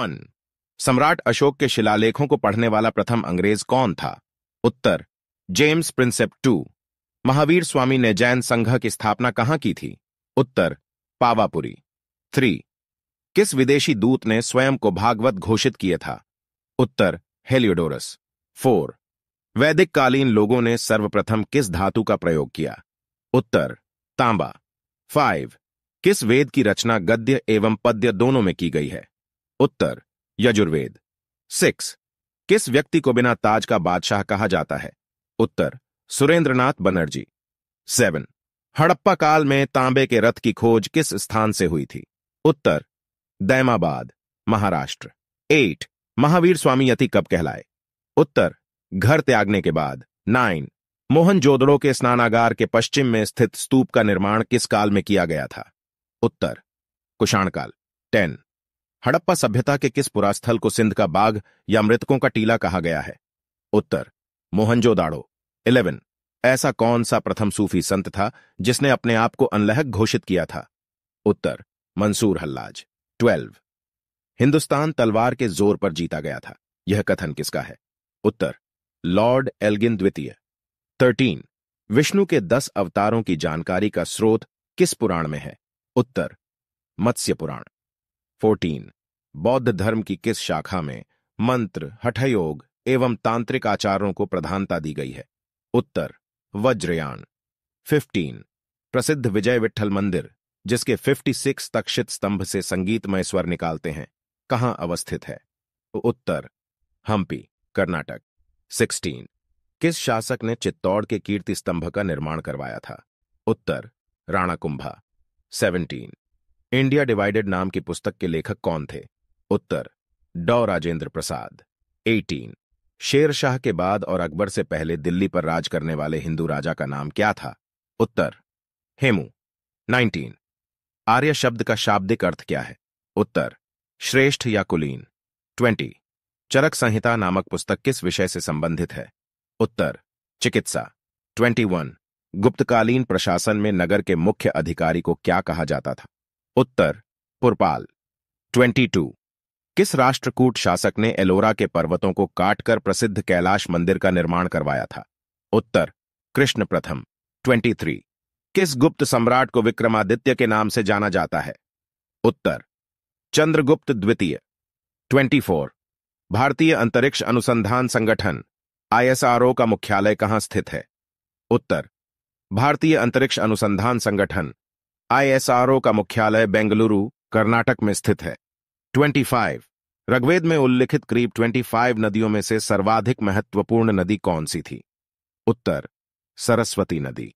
One सम्राट अशोक के शिलालेखों को पढ़ने वाला प्रथम अंग्रेज कौन था उत्तर James Prinsep two Mahavir Swami ने जैन संघ की स्थापना कहां की थी उत्तर पावापुरी थ्री किस विदेशी दूत ने स्वयं को भागवत घोषित किया था उत्तर हेलियोडोरस फोर वैदिक कालीन लोगों ने सर्वप्रथम किस धातु का प्रयोग किया उत्तर तांबा फाइव किस वेद की रचना गद्य एवं पद्य दोनों में की गई है उत्तर यजुर्वेद सिक्स किस व्यक्ति को बिना ताज का बादशाह कहा जाता है उत्तर सुरेंद्रनाथ बनर्जी सेवन हड़प्पा काल में तांबे के रथ की खोज किस स्थान से हुई थी उत्तर दैमाबाद महाराष्ट्र एट महावीर स्वामी यति कब कहलाए उत्तर घर त्यागने के बाद नाइन मोहन जोदड़ो के स्नानागार के पश्चिम में स्थित स्तूप का निर्माण किस काल में किया गया था उत्तर कुषाण काल टेन हड़प्पा सभ्यता के किस पुरास्थल को सिंध का बाघ या मृतकों का टीला कहा गया है उत्तर मोहनजोदाड़ो इलेवन ऐसा कौन सा प्रथम सूफी संत था जिसने अपने आप को अनलहक घोषित किया था उत्तर मंसूर हल्लाज ट्वेल्व हिंदुस्तान तलवार के जोर पर जीता गया था यह कथन किसका है उत्तर लॉर्ड एल्गिन द्वितीय थर्टीन विष्णु के दस अवतारों की जानकारी का स्रोत किस पुराण में है उत्तर मत्स्य पुराण फोर्टीन बौद्ध धर्म की किस शाखा में मंत्र हठयोग एवं तांत्रिक आचारों को प्रधानता दी गई है उत्तर वज्रयान 15 प्रसिद्ध विजय विठल मंदिर जिसके 56 तक्षित स्तंभ से संगीतमय स्वर निकालते हैं कहां अवस्थित है उत्तर हम्पी कर्नाटक 16 किस शासक ने चित्तौड़ के कीर्ति स्तंभ का निर्माण करवाया था उत्तर राणा कुंभा 17 इंडिया डिवाइडेड नाम की पुस्तक के लेखक कौन थे उत्तर डॉ राजेंद्र प्रसाद 18 शेर शाह के बाद और अकबर से पहले दिल्ली पर राज करने वाले हिंदू राजा का नाम क्या था उत्तर हेमू 19 आर्य शब्द का शाब्दिक अर्थ क्या है उत्तर श्रेष्ठ या कुलीन 20 चरक संहिता नामक पुस्तक किस विषय से संबंधित है उत्तर चिकित्सा 21 गुप्तकालीन प्रशासन में नगर के मुख्य अधिकारी को क्या कहा जाता था उत्तर पुरपाल 22 किस राष्ट्रकूट शासक ने एलोरा के पर्वतों को काटकर प्रसिद्ध कैलाश मंदिर का निर्माण करवाया था उत्तर कृष्ण प्रथम 23 किस गुप्त सम्राट को विक्रमादित्य के नाम से जाना जाता है उत्तर चंद्रगुप्त द्वितीय 24 भारतीय अंतरिक्ष अनुसंधान संगठन आईएसआरओ का मुख्यालय कहां स्थित है उत्तर भारतीय अंतरिक्ष अनुसंधान संगठन आईएसआरओ का मुख्यालय बेंगलुरु कर्नाटक में स्थित है 25. ऋग्वेद में उल्लिखित करीब 25 नदियों में से सर्वाधिक महत्वपूर्ण नदी कौन सी थी उत्तर सरस्वती नदी